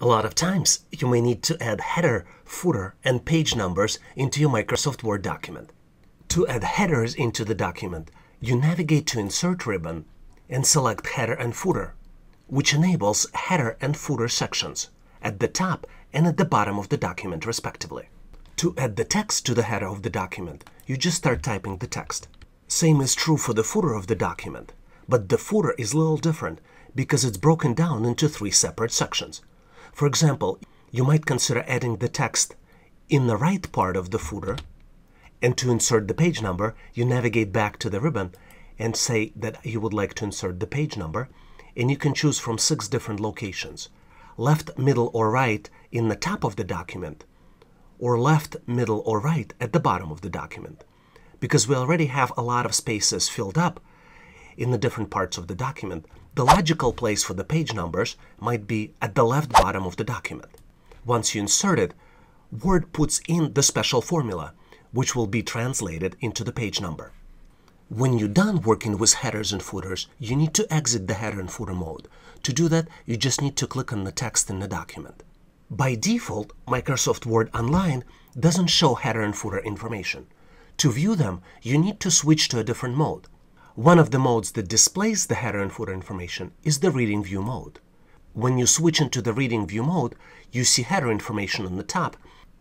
A lot of times, you may need to add header, footer, and page numbers into your Microsoft Word document. To add headers into the document, you navigate to Insert ribbon and select Header and Footer, which enables header and footer sections at the top and at the bottom of the document, respectively. To add the text to the header of the document, you just start typing the text. Same is true for the footer of the document, but the footer is a little different because it's broken down into three separate sections – for example, you might consider adding the text in the right part of the footer, and to insert the page number, you navigate back to the ribbon and say that you would like to insert the page number, and you can choose from six different locations. Left, middle, or right in the top of the document, or left, middle, or right at the bottom of the document. Because we already have a lot of spaces filled up, in the different parts of the document, the logical place for the page numbers might be at the left bottom of the document. Once you insert it, Word puts in the special formula, which will be translated into the page number. When you're done working with headers and footers, you need to exit the header and footer mode. To do that, you just need to click on the text in the document. By default, Microsoft Word Online doesn't show header and footer information. To view them, you need to switch to a different mode. One of the modes that displays the header and footer information is the reading view mode. When you switch into the reading view mode, you see header information on the top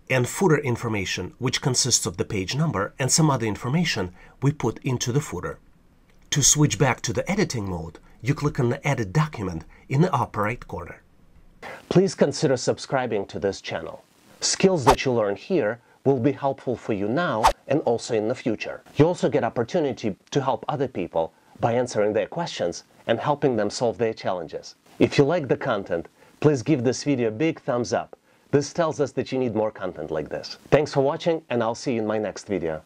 and footer information, which consists of the page number and some other information we put into the footer. To switch back to the editing mode, you click on the Edit Document in the upper right corner. Please consider subscribing to this channel. Skills that you learn here will be helpful for you now and also in the future. You also get opportunity to help other people by answering their questions and helping them solve their challenges. If you like the content, please give this video a big thumbs up. This tells us that you need more content like this. Thanks for watching and I'll see you in my next video.